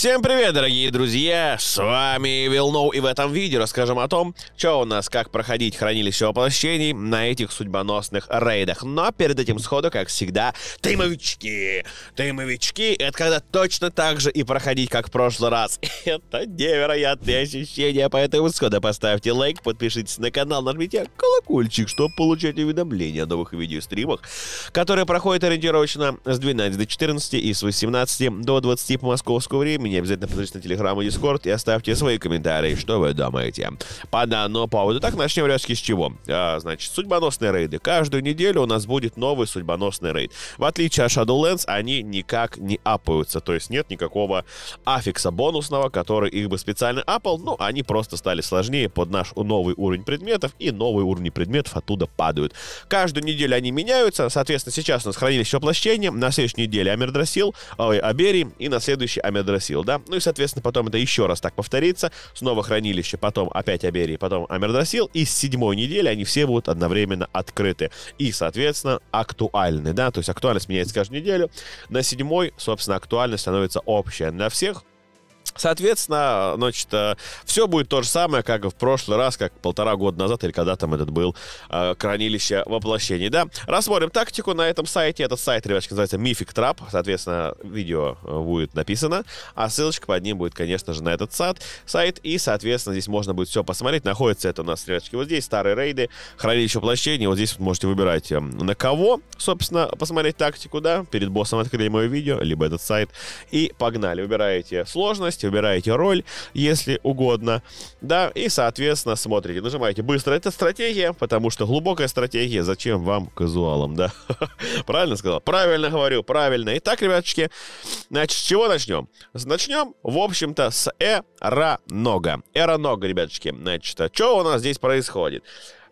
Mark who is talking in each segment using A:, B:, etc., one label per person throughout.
A: Всем привет, дорогие друзья! С вами Вилноу, и в этом видео расскажем о том, что у нас, как проходить хранилище воплощений на этих судьбоносных рейдах. Но перед этим сходу, как всегда, таймовички! Таймовички — это когда точно так же и проходить, как в прошлый раз. Это невероятные ощущения, поэтому сходу поставьте лайк, подпишитесь на канал, нажмите колокольчик, чтобы получать уведомления о новых видеостримах, которые проходят ориентировочно с 12 до 14 и с 18 до 20 по московскому времени меня обязательно подпишитесь на Телеграм и Дискорд и оставьте свои комментарии, что вы думаете. По данному поводу. Так, начнем резки с чего? А, значит, судьбоносные рейды. Каждую неделю у нас будет новый судьбоносный рейд. В отличие от Shadowlands, они никак не апаются, то есть нет никакого аффикса бонусного, который их бы специально апал, ну, они просто стали сложнее под наш новый уровень предметов, и новые уровни предметов оттуда падают. Каждую неделю они меняются, соответственно, сейчас у нас хранилище воплощения, на следующей неделе Амердрасил, ой, Аберий, и на следующий Амердрасил говорил, да? Ну и, соответственно, потом это еще раз так повторится. Снова хранилище, потом опять Аберии, потом Амердосил. И с седьмой недели они все будут одновременно открыты. И, соответственно, актуальны, да? То есть актуальность меняется каждую неделю. На седьмой, собственно, актуальность становится общая на всех. Соответственно, значит, э, все будет то же самое, как в прошлый раз, как полтора года назад, или когда там этот был э, хранилище воплощений, да. Рассмотрим тактику на этом сайте. Этот сайт, ребятки, называется Мифик Трап. Соответственно, видео э, будет написано, а ссылочка под ним будет, конечно же, на этот сайт. сайт и, соответственно, здесь можно будет все посмотреть. Находится это у нас, ребятки, вот здесь, старые рейды, хранилище воплощений. Вот здесь вы можете выбирать, эм, на кого, собственно, посмотреть тактику, да. Перед боссом открыли мое видео, либо этот сайт. И погнали. Выбираете сложность, скорости выбираете роль, если угодно, да, и, соответственно, смотрите, нажимаете быстро. Это стратегия, потому что глубокая стратегия, зачем вам казуалам, да? Правильно сказал? Правильно говорю, правильно. Итак, ребяточки, значит, с чего начнем? Начнем, в общем-то, с эра нога. Эра нога, ребяточки. Значит, а что у нас здесь происходит?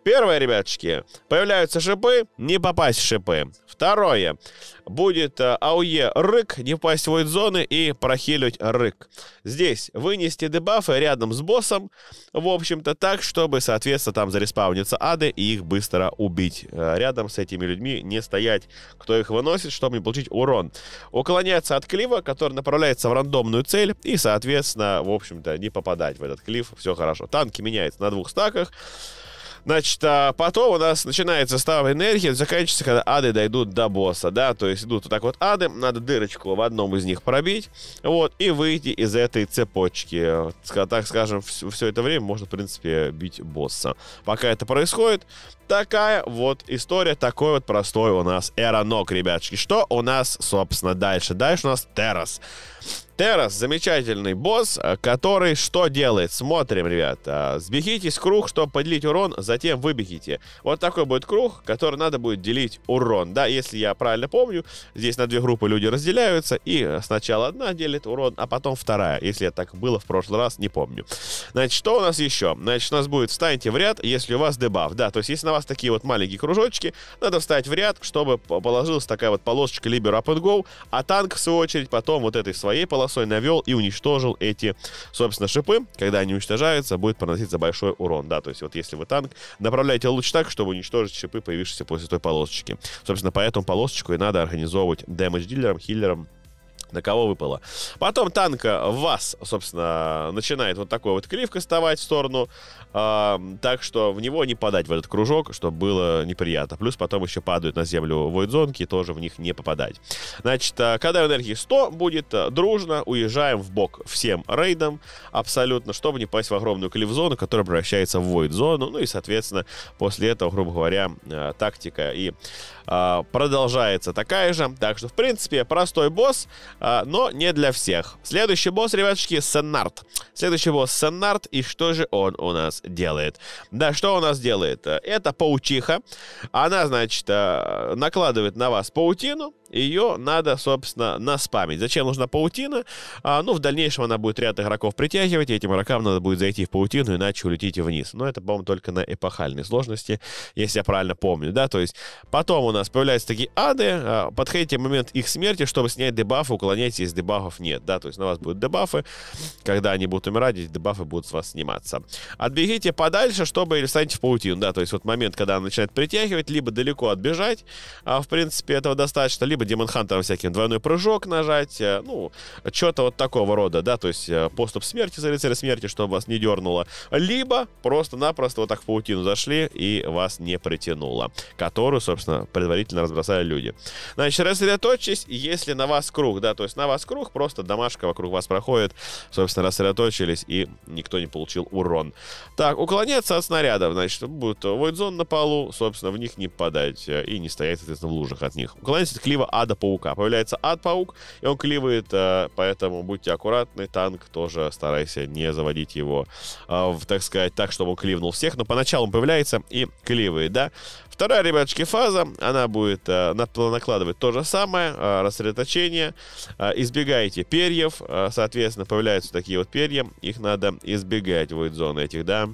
A: Первое, ребяточки, появляются шипы, не попасть в шипы. Второе, будет э, АУЕ рык, не попасть в зоны и прохилить рык. Здесь вынести дебафы рядом с боссом, в общем-то, так, чтобы, соответственно, там зареспаунятся ады и их быстро убить. Э, рядом с этими людьми не стоять, кто их выносит, чтобы не получить урон. Уклоняться от клива, который направляется в рандомную цель и, соответственно, в общем-то, не попадать в этот клиф. Все хорошо. Танки меняются на двух стаках. Значит, а потом у нас начинается ставая энергии заканчивается, когда ады дойдут до босса, да, то есть идут вот так вот ады, надо дырочку в одном из них пробить, вот, и выйти из этой цепочки. Так скажем, все это время можно, в принципе, бить босса. Пока это происходит, такая вот история, такой вот простой у нас эронок, ребяточки. Что у нас, собственно, дальше? Дальше у нас Террас. Террас замечательный босс, э, который что делает? Смотрим, ребят. А, сбегитесь в круг, чтобы поделить урон, затем выбегите. Вот такой будет круг, который надо будет делить урон. Да, если я правильно помню, здесь на две группы люди разделяются, и э, сначала одна делит урон, а потом вторая. Если это так было в прошлый раз, не помню. Значит, что у нас еще? Значит, у нас будет встаньте в ряд, если у вас дебаф. Да, то есть если на вас образовалось такие вот маленькие кружочки. Надо встать в ряд, чтобы положилась такая вот полосочка Liber Up and Go, а танк, в свою очередь, потом вот этой своей полосой навел и уничтожил эти, собственно, шипы. Когда они уничтожаются, будет проноситься большой урон, да, то есть вот если вы танк, направляете луч так, чтобы уничтожить шипы, появившиеся после той полосочки. Собственно, поэтому полосочку и надо организовывать дэмэдж-дилером, хиллером, на кого выпало. Потом танк вас, собственно, начинает вот такой вот клиф кастовать в сторону. Э, так что в него не подать в этот кружок, чтобы было неприятно. Плюс потом еще падают на землю войдзонки, тоже в них не попадать. Значит, а, когда энергии 100 будет, а, дружно уезжаем в бок всем рейдам абсолютно, чтобы не пасть в огромную клиф-зону, которая превращается в войд-зону. Ну и, соответственно, после этого, грубо говоря, тактика и э, продолжается такая же. Так что, в принципе, простой босс. А, но не для всех. Следующий босс, ребятушки, Сеннарт. Следующий босс Сеннарт, и что же он у нас делает? Да, что у нас делает? Э, это паучиха. Она, значит, э, накладывает на вас паутину, ее надо, собственно, наспамить. Зачем нужна паутина? А, ну, в дальнейшем она будет ряд игроков притягивать, и этим игрокам надо будет зайти в паутину, иначе улетите вниз. Но это, по-моему, только на эпохальной сложности, если я правильно помню, да? То есть потом у нас появляются такие ады, а, подходите в момент их смерти, чтобы снять дебафы, уклоняйтесь, если дебафов нет, да? То есть на вас будут дебафы, когда они будут умирать, эти дебафы будут с вас сниматься. Отбегите подальше, чтобы или встаньте в паутину, да? То есть вот момент, когда она начинает притягивать, либо далеко отбежать, а, в принципе, этого достаточно, либо либо Demon Hunter всяким двойной прыжок нажать, э, ну, что-то вот такого рода, да, то есть э, поступ смерти за рыцаря смерти, чтобы вас не дернуло, либо просто-напросто вот так в паутину зашли и вас не притянуло, которую, собственно, предварительно разбросали люди. Значит, рассредоточьтесь, если на вас круг, да, то есть на вас круг, просто домашка вокруг вас проходит, собственно, рассредоточились и никто не получил урон. Так, уклоняться от снарядов, значит, будет войдзон на полу, собственно, в них не попадать э, и не стоять, соответственно, в лужах от них. Уклоняться от клива ада паука. Появляется ад паук, и он клевает, э, поэтому будьте аккуратны. Танк тоже старайся не заводить его, э, в, так сказать, так, чтобы он кливнул всех. Но поначалу он появляется и клевает, да. Вторая, ребяточки, фаза, она будет э, накладывать то же самое, э, рассредоточение. Э, избегайте перьев, соответственно, появляются такие вот перья, их надо избегать, вот зоны этих, да.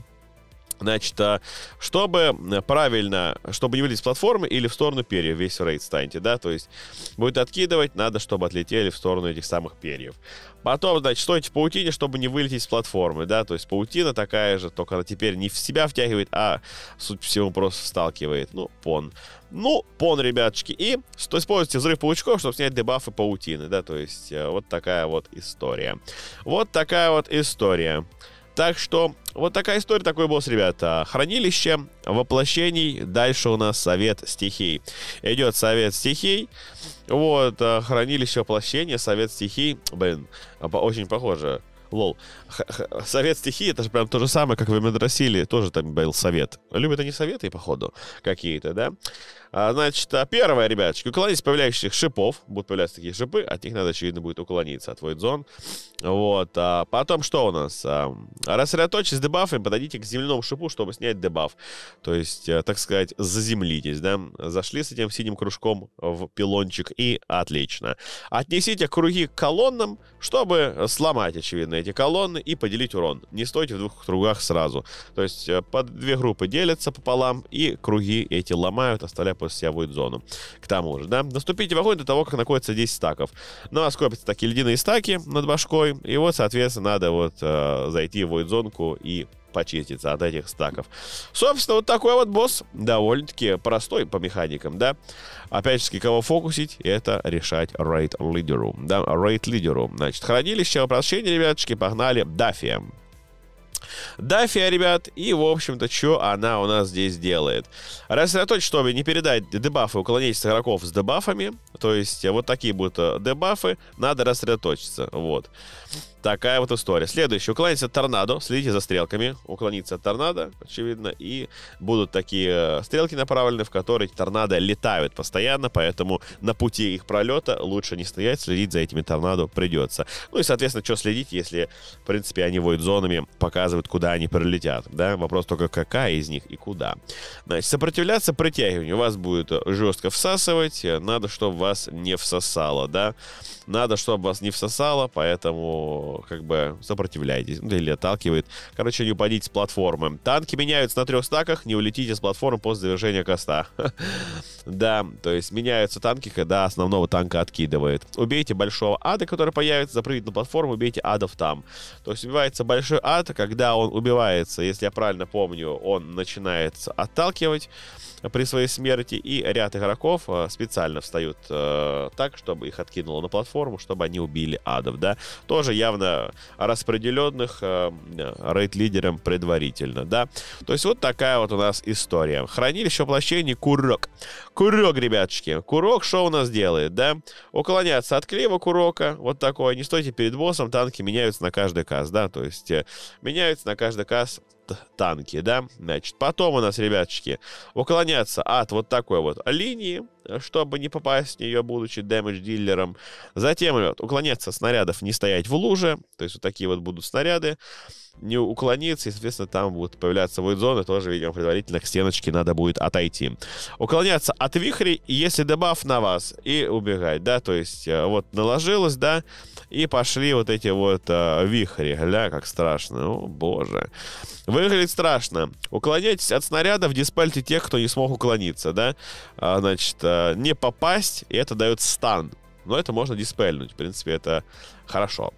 A: Значит, а, чтобы э, правильно, чтобы не вылезть с платформы или в сторону перьев весь рейд станьте, да, то есть будет откидывать, надо, чтобы отлетели в сторону этих самых перьев. Потом, значит, стойте в паутине, чтобы не вылететь с платформы, да, то есть паутина такая же, только она теперь не в себя втягивает, а, суть всему просто сталкивает, ну, пон. Ну, пон, ребяточки, и что используйте взрыв паучков, чтобы снять дебафы паутины, да, то есть э, вот такая вот история. Вот такая вот история. Так что вот такая история, такой босс, ребята. Хранилище воплощений. Дальше у нас совет стихий. Идет совет стихий. Вот, э, хранилище воплощения, совет стихий. Блин, а очень похоже. Лол. Х -х совет стихии, это же прям то же самое, как в Медросиле. Тоже там был совет. Любят они советы, походу, какие-то, да? А, значит, а, первое, ребяточки, от появляющихся шипов. Будут появляться такие шипы, от них надо, очевидно, будет уклониться от Void Zone. Вот. А потом что у нас? А, рассредоточьтесь с дебафами, подойдите к земляному шипу, чтобы снять дебаф. То есть, э, так сказать, заземлитесь, да? Зашли с этим синим кружком в пилончик, и отлично. Отнесите круги к колоннам, чтобы сломать, очевидно, эти колонны и поделить урон. Не стойте в двух кругах сразу. То есть, э, под две группы делятся пополам, и круги эти ломают, оставляя после себя void зону. К тому же, да. Наступите в огонь до того, как находится 10 стаков. На ну, вас копятся такие ледяные стаки над башкой, и вот, соответственно, надо вот э, зайти в void зонку и почиститься от этих стаков. Собственно, вот такой вот босс, довольно-таки простой по механикам, да. Опять же, кого фокусить, это решать рейд лидеру. Да, рейд лидеру. Значит, хранилище, упрощение, ребяточки, погнали. Дафием. Дафия, ребят, и, в общем-то, что она у нас здесь делает. Рассредоточь, чтобы не передать дебафы, уклонитесь игроков с дебафами, то есть э, вот такие будут э, дебафы, надо рассредоточиться. Вот. Такая вот история. Следующее. уклониться от торнадо. Следите за стрелками. Уклониться от торнадо, очевидно. И будут такие э, стрелки направлены, в которые торнадо летают постоянно. Поэтому на пути их пролета лучше не стоять. Следить за этими торнадо придется. Ну и, соответственно, что следить, если, в принципе, они воют зонами, показывают, куда они прилетят. Да? Вопрос только, какая из них и куда. Значит, сопротивляться притягиванию. Вас будет жестко всасывать. Надо, чтобы вас не всосало, да. Надо, чтобы вас не всосало, поэтому как бы сопротивляйтесь. Ну, или отталкивает. Короче, не упадите с платформы. Танки меняются на трех стаках, не улетите с платформы после завершения коста. Да, то есть меняются танки, когда основного танка откидывает. Убейте большого ада, который появится, запрыгните на платформу, убейте адов там. То есть убивается большой ад, когда он убивается, если я правильно помню, он начинает отталкивать при своей смерти, и ряд игроков э, специально встают э, так, чтобы их откинуло на платформу, платформу, чтобы они убили адов, да. Тоже явно распределенных э, рейд-лидером предварительно, да. То есть вот такая вот у нас история. Хранилище воплощений Курок. Курок, ребятушки. Курок что у нас делает, да? Уклоняться от клева Курока, вот такое. Не стойте перед боссом, танки меняются на каждый каз, да. То есть э, меняются на каждый каз танки, да? Значит, потом у нас, ребяточки, уклоняться от вот такой вот линии, чтобы не попасть в нее, будучи дэмэдж-дилером. Затем уклоняться от снарядов, не стоять в луже, то есть вот такие вот будут снаряды не уклониться, и, соответственно, там будут появляться войд-зоны, тоже, видимо, предварительно к стеночке надо будет отойти. Уклоняться от вихрей, если дебаф на вас, и убегать, да, то есть э, вот наложилось, да, и пошли вот эти вот э, вихри, гля, как страшно, о боже. Выглядит страшно. Уклоняйтесь от снарядов, диспальте тех, кто не смог уклониться, да, а, значит, э, не попасть, и это дает стан, но это можно диспельнуть, в принципе, это хорошо.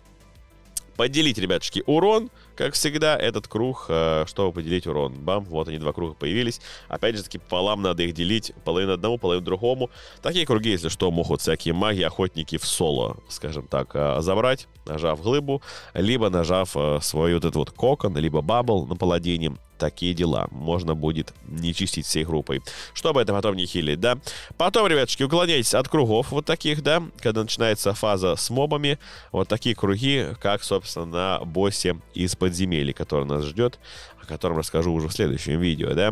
A: Поделить, ребятушки, урон, как всегда, этот круг, э, чтобы поделить урон. Бам, вот они, два круга появились. Опять же таки, пополам надо их делить. Половину одному, половину другому. Такие круги, если что, могут всякие маги, охотники в соло, скажем так, э, забрать, нажав глыбу, либо нажав э, свой вот этот вот кокон, либо бабл на паладине такие дела. Можно будет не чистить всей группой. Чтобы это потом не хилить, да? Потом, ребяточки, уклоняйтесь от кругов вот таких, да? Когда начинается фаза с мобами, вот такие круги, как, собственно, на боссе из подземелья, который нас ждет котором расскажу уже в следующем видео, да.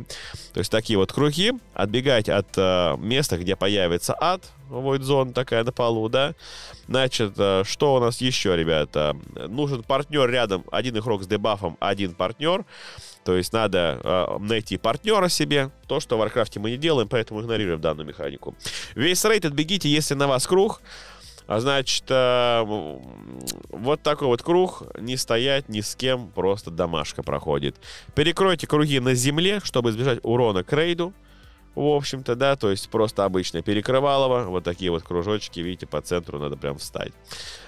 A: То есть такие вот круги, отбегать от э, места, где появится ад, вот зона такая на полу, да. Значит, э, что у нас еще, ребята? Нужен партнер рядом, один игрок с дебафом, один партнер. То есть надо э, найти партнера себе. То, что в Варкрафте мы не делаем, поэтому игнорируем данную механику. Весь рейд отбегите, если на вас круг. А значит, э, вот такой вот круг. Не стоять ни с кем, просто домашка проходит. Перекройте круги на земле, чтобы избежать урона крейду. В общем-то, да, то есть просто обычное перекрывалово. Вот такие вот кружочки, видите, по центру надо прям встать.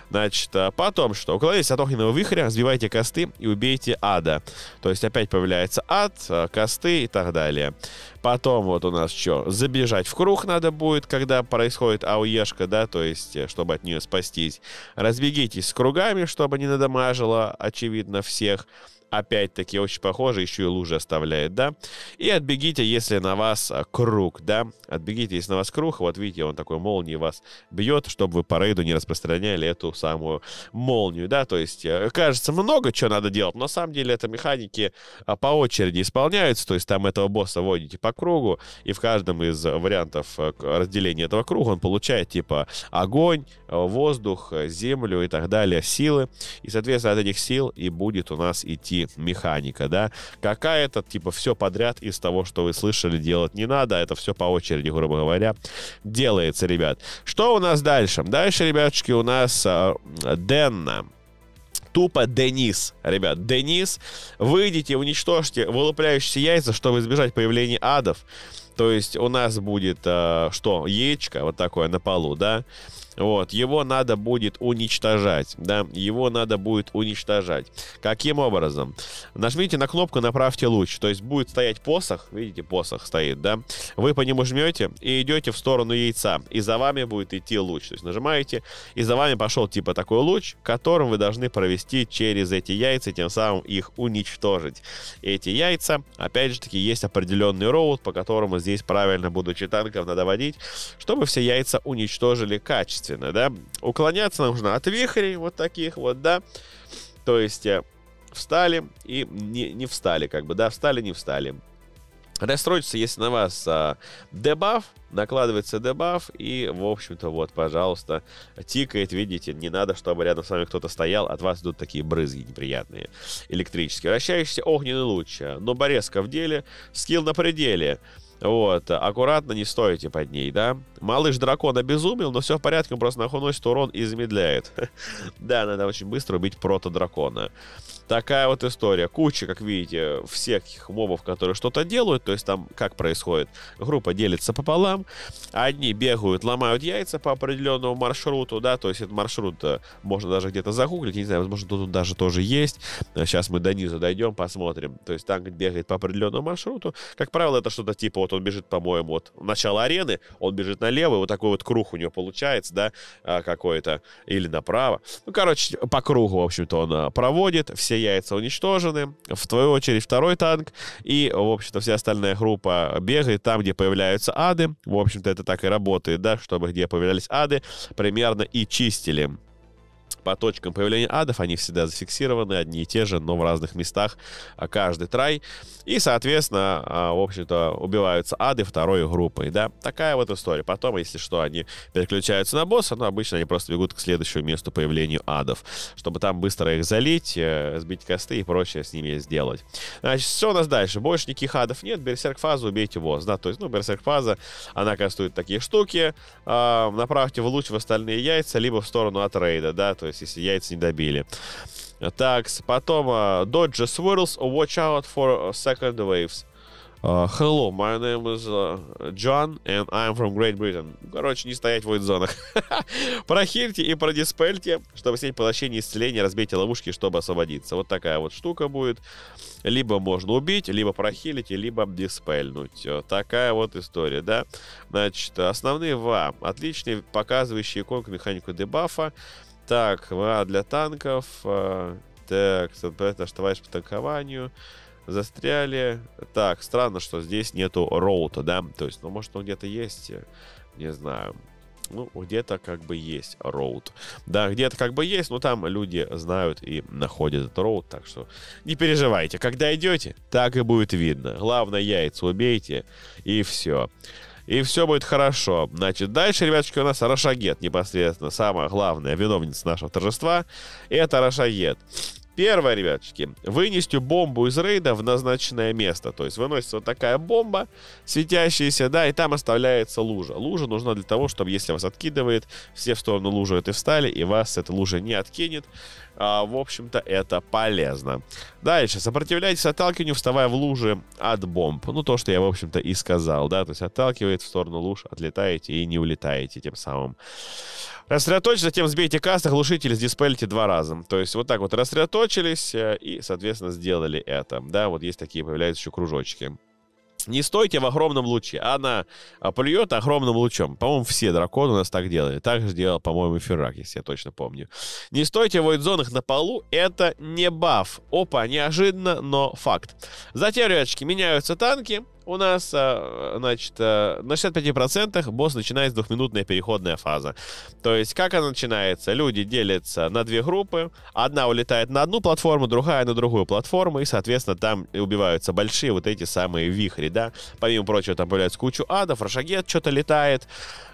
A: Значит, а, потом что? Уклоняйтесь от огненного вихря, разбивайте косты и убейте ада. То есть опять появляется ад, а, косты и так далее. Потом вот у нас что? Забежать в круг надо будет, когда происходит ауешка, да, то есть, э, чтобы от нее спастись. Разбегитесь с кругами, чтобы не надамажило, очевидно, всех опять-таки очень похоже, еще и лужи оставляет, да. И отбегите, если на вас а, круг, да. Отбегите, если на вас круг. Вот видите, он такой молнией вас бьет, чтобы вы по рейду не распространяли эту самую молнию, да. То есть, э, кажется, много чего надо делать, но на самом деле это механики а, по очереди исполняются. То есть, там этого босса водите по кругу, и в каждом из вариантов э, разделения этого круга он получает, типа, огонь, э, воздух, землю и так далее, силы. И, соответственно, от этих сил и будет у нас идти все-таки механика, да. Какая-то, типа, все подряд из того, что вы слышали, делать не надо. А это все по очереди, грубо говоря, делается, ребят. Что у нас дальше? Дальше, ребятушки, у нас э, Денна тупо Денис. Ребят, Денис, выйдите, уничтожьте вылупляющиеся яйца, чтобы избежать появления адов. То есть у нас будет э, что? Яичко вот такое на полу, да? Вот, его надо будет уничтожать, да, его надо будет уничтожать. Каким образом? Нажмите на кнопку «Направьте луч», то есть будет стоять посох, видите, посох стоит, да, вы по нему жмете и идете в сторону яйца, и за вами будет идти луч, то есть нажимаете, и за вами пошел типа такой луч, которым вы должны провести через эти яйца, тем самым их уничтожить. Эти яйца, опять же таки, есть определенный роут, по которому здесь правильно будучи танков надо водить, чтобы все яйца уничтожили качественно соответственно, да, уклоняться нужно от вихрей вот таких вот, да, то есть э, встали и не, не встали, как бы, да, встали, не встали. Расстроиться, если на вас а, дебаф, накладывается дебаф, и, в общем-то, вот, пожалуйста, тикает, видите, не надо, чтобы рядом с вами кто-то стоял, от вас идут такие брызги неприятные, электрические. Вращающийся огненный луч, э, но борезка в деле, скилл на пределе, вот, аккуратно не стойте под ней, да. Малыш дракон обезумел, но все в порядке, он просто носит урон и замедляет. да, надо очень быстро убить прото-дракона. Такая вот история. Куча, как видите, всех мобов, которые что-то делают. То есть там как происходит? Группа делится пополам. Одни бегают, ломают яйца по определенному маршруту, да, то есть этот маршрут э, можно даже где-то загуглить, не знаю, возможно, тут он даже тоже есть. Сейчас э, мы до низа дойдем, посмотрим. То есть танк бегает по определенному маршруту. Как правило, это что-то типа, вот он бежит, по-моему, вот начало арены, он бежит налево, вот такой вот круг у него получается, да, э, какой-то, или направо. Ну, короче, по кругу, в общем-то, он проводит. Все все яйца уничтожены, в твою очередь второй танк, и, в общем-то, вся остальная группа бегает там, где появляются ады. В общем-то, это так и работает, да, чтобы где появлялись ады, примерно и чистили по точкам появления адов, они всегда зафиксированы, одни и те же, но в разных местах а, каждый трай. И, соответственно, а, в общем-то, убиваются ады второй группой, да. Такая вот история. Потом, если что, они переключаются на босса, но обычно они просто бегут к следующему месту появлению адов, чтобы там быстро их залить, э, сбить косты и прочее с ними сделать. Значит, все у нас дальше. Больше никаких адов нет, берсерк фазу убейте босс, да. То есть, ну, берсерк фаза, она кастует такие штуки, а, направьте в луч в остальные яйца, либо в сторону от рейда, да, то есть если яйца не добили. Так, потом э, Dodge Swirls, Watch Out for Second Waves. Uh, hello, my name is uh, John, and I'm from Great Britain. Короче, не стоять в воинзонах. Прохильте и продиспельте, чтобы снять поглощение исцеления, разбейте ловушки, чтобы освободиться. Вот такая вот штука будет. Либо можно убить, либо прохилить, либо диспельнуть. такая вот история, да? Значит, основные ва. Отличные, показывающие иконку механику дебафа. Так, а для танков. А, так, это штоваешь по танкованию. Застряли. Так, странно, что здесь нету роута, да? То есть, ну, может, он где-то есть. Э, не знаю. Ну, где-то как бы есть роут. Да, где-то как бы есть, но там люди знают и находят этот роут. Так что не переживайте. Когда идете, так и будет видно. Главное, яйца убейте, и все и все будет хорошо. Значит, дальше, ребяточки, у нас Рашагет непосредственно, самая главная виновница нашего торжества, это Рашагет. Первое, ребяточки, вынести бомбу из рейда в назначенное место. То есть выносится вот такая бомба, светящаяся, да, и там оставляется лужа. Лужа нужна для того, чтобы, если вас откидывает, все в сторону лужи этой встали, и вас эта лужа не откинет. А, в общем-то, это полезно. Дальше. Сопротивляйтесь отталкиванию, вставая в лужи от бомб. Ну, то, что я, в общем-то, и сказал, да. То есть отталкивает в сторону луж, отлетаете и не улетаете тем самым. Рассредоточьтесь, затем сбейте каст, оглушите или сдиспелите два раза. То есть вот так вот рассредоточились э, и, соответственно, сделали это. Да, вот есть такие, появляются еще кружочки. Не стойте в огромном луче. А она а, плюет огромным лучом. По-моему, все драконы у нас так делали. Так же делал, по-моему, Феррак, если я точно помню. Не стойте в зонах на полу. Это не баф. Опа, неожиданно, но факт. Затем, ребяточки, меняются танки у нас, э, значит, э, на 65% босс начинает двухминутная переходная фаза. То есть, как она начинается? Люди делятся на две группы. Одна улетает на одну платформу, другая на другую платформу. И, соответственно, там убиваются большие вот эти самые вихри, да. Помимо прочего, там появляется кучу адов, рашагет что-то летает.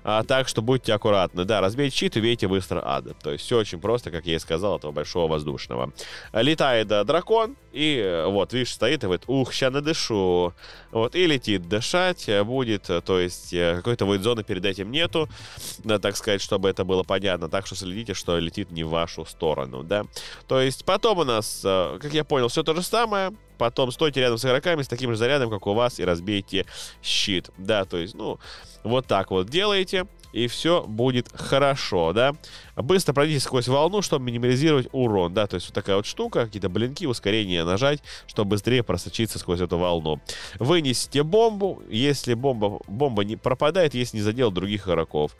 A: А, так что будьте аккуратны. Да, разбейте щит, убейте быстро ада. То есть, все очень просто, как я и сказал, этого большого воздушного. Летает да, э, дракон, и вот, видишь, стоит и говорит, ух, ща надышу. Вот, и прилетит дышать, э, будет, э, то есть э, какой-то войд зоны перед этим нету, да, так сказать, чтобы это было понятно, так что следите, что летит не в вашу сторону, да. То есть потом у нас, как я понял, все то же самое, Потом стойте рядом с игроками с таким же зарядом, как у вас, и разбейте щит. Да, то есть, ну, вот так вот делаете и все будет хорошо, да. Быстро пройдите сквозь волну, чтобы минимализировать урон, да, то есть вот такая вот штука, какие-то блинки, ускорение нажать, чтобы быстрее просочиться сквозь эту волну. Вынесите бомбу, если бомба, бомба не пропадает, если не задел других игроков.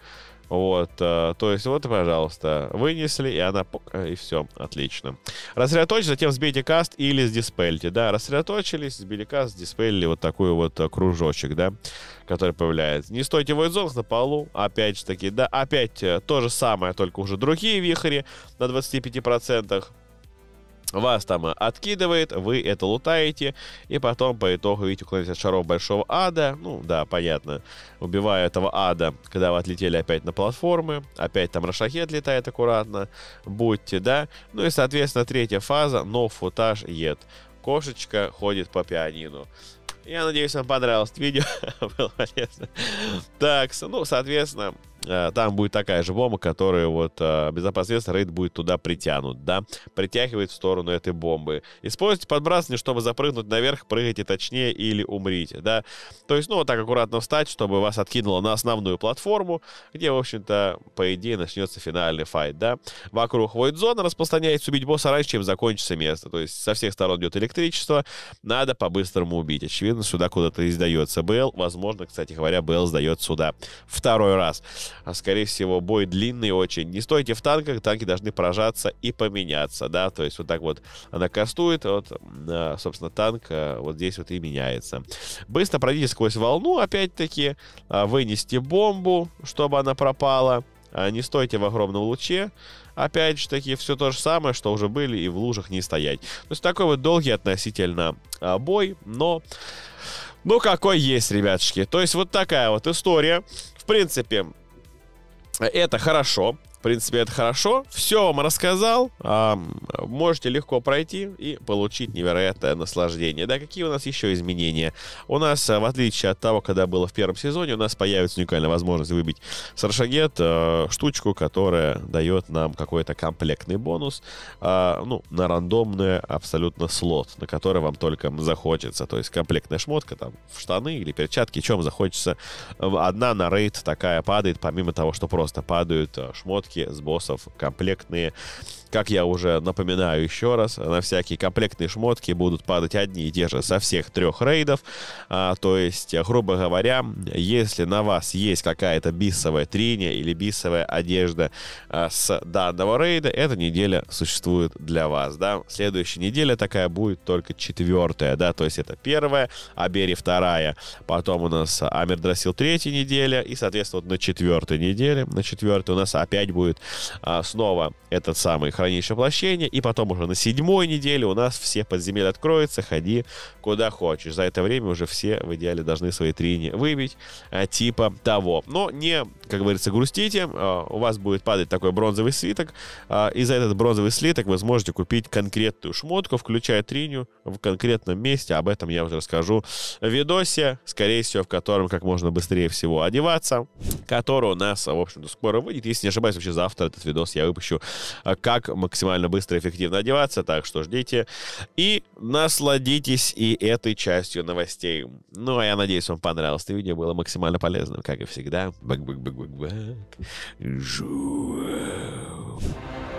A: Вот, э, то есть вот, пожалуйста, вынесли, и она, э, и все, отлично. Рассредоточь, затем сбейте каст или сдиспельте, да, рассредоточились, сбили каст, сдиспелили вот такой вот э, кружочек, да, который появляется. Не стойте в зонах на полу, опять же таки, да, опять то же самое, только уже другие вихри на 25%. Вас там откидывает, вы это лутаете, и потом по итогу видите уклоняетесь от шаров Большого Ада. Ну, да, понятно. Убиваю этого ада, когда вы отлетели опять на платформы, опять там Рашахет летает аккуратно, будьте, да. Ну и, соответственно, третья фаза, но футаж ед. Кошечка ходит по пианину. Я надеюсь, вам понравилось видео. Было полезно. Так, ну, соответственно, Э, там будет такая же бомба, которая вот э, без рейд будет туда притянут, да, притягивает в сторону этой бомбы. Используйте подбрасывание, чтобы запрыгнуть наверх, прыгайте точнее или умрите, да. То есть, ну, вот так аккуратно встать, чтобы вас откинуло на основную платформу, где, в общем-то, по идее, начнется финальный файт, да. Вокруг void зона распространяется убить босса раньше, чем закончится место. То есть со всех сторон идет электричество, надо по-быстрому убить. Очевидно, сюда куда-то издается БЛ. Возможно, кстати говоря, БЛ сдает сюда второй раз а скорее всего, бой длинный очень. Не стойте в танках, танки должны поражаться и поменяться, да, то есть вот так вот она кастует, вот, а, собственно, танк а, вот здесь вот и меняется. Быстро пройдите сквозь волну, опять-таки, а, вынести бомбу, чтобы она пропала, не стойте в огромном луче, опять же таки, все то же самое, что уже были, и в лужах не стоять. То есть такой вот долгий относительно бой, но... Ну, какой есть, ребятушки. То есть вот такая вот история. В принципе, это хорошо принципе, это хорошо. Все вам рассказал. А, можете легко пройти и получить невероятное наслаждение. Да, какие у нас еще изменения? У нас, э, в отличие от того, когда было в первом сезоне, у нас появится уникальная возможность выбить с Рашагет э, штучку, которая дает нам какой-то комплектный бонус. Э, ну, на рандомный абсолютно слот, на который вам только захочется. То есть комплектная шмотка там в штаны или перчатки, чем захочется. Одна на рейд такая падает, помимо того, что просто падают э, шмотки фишки с боссов комплектные. Как я уже напоминаю еще раз, на всякие комплектные шмотки будут падать одни и те же со всех трех рейдов. А, то есть, грубо говоря, если на вас есть какая-то бисовая триня или бисовая одежда а, с данного рейда, эта неделя существует для вас, да. Следующая неделя такая будет только четвертая, да, то есть это первая, Абери вторая, потом у нас Амир Драсил третья неделя и, соответственно, вот на четвертой неделе, на четвертой у нас опять будет а, снова этот самый хранилище воплощения, и потом уже на седьмой неделе у нас все подземелья откроются, ходи куда хочешь. За это время уже все в идеале должны свои трини выбить, а, типа того. Но не как говорится, грустите, а, у вас будет падать такой бронзовый слиток, а, и за этот бронзовый слиток вы сможете купить конкретную шмотку, включая триню, в конкретном месте. Об этом я уже расскажу в видосе, скорее всего, в котором как можно быстрее всего одеваться, который у нас, в общем-то, скоро выйдет. Если не ошибаюсь, вообще завтра этот видос я выпущу, а, как максимально быстро и эффективно одеваться, так что ждите и насладитесь и этой частью новостей. Ну, а я надеюсь, вам понравилось это видео, было максимально полезным, как и всегда. Бэк-бэк-бэк. Joueur.